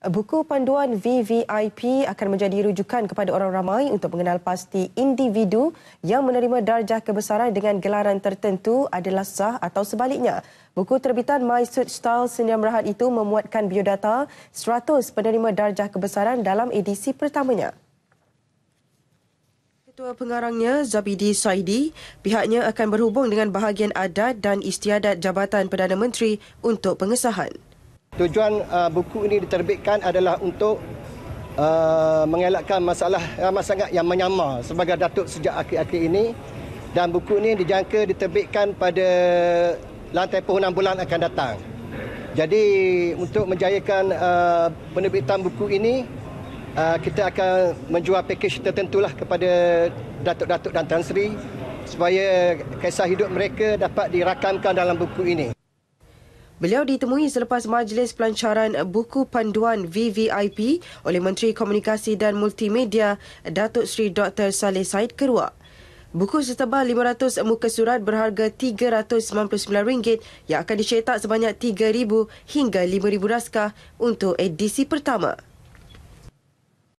Buku panduan VVIP akan menjadi rujukan kepada orang ramai untuk mengenal pasti individu yang menerima darjah kebesaran dengan gelaran tertentu adalah sah atau sebaliknya. Buku terbitan My Suit Style Senior Merahat itu memuatkan biodata 100 penerima darjah kebesaran dalam edisi pertamanya. Ketua pengarangnya Zabidi Saidi, pihaknya akan berhubung dengan bahagian adat dan istiadat Jabatan Perdana Menteri untuk pengesahan tujuan uh, buku ini diterbitkan adalah untuk uh, mengelakkan masalah uh, ramai sangat yang menyamar sebagai datuk sejak akhir-akhir ini dan buku ini dijangka diterbitkan pada lantai tempoh enam bulan akan datang. Jadi untuk menjayakan uh, penerbitan buku ini uh, kita akan menjual pakej tertentulah kepada datuk-datuk dan tan sri supaya kisah hidup mereka dapat dirakamkan dalam buku ini. Beliau ditemui selepas majlis pelancaran buku panduan VVIP oleh Menteri Komunikasi dan Multimedia Datuk Seri Dr. Saleh Said Keruak. Buku setebal 500 muka surat berharga RM399 yang akan dicetak sebanyak 3,000 hingga 5,000 raskah untuk edisi pertama.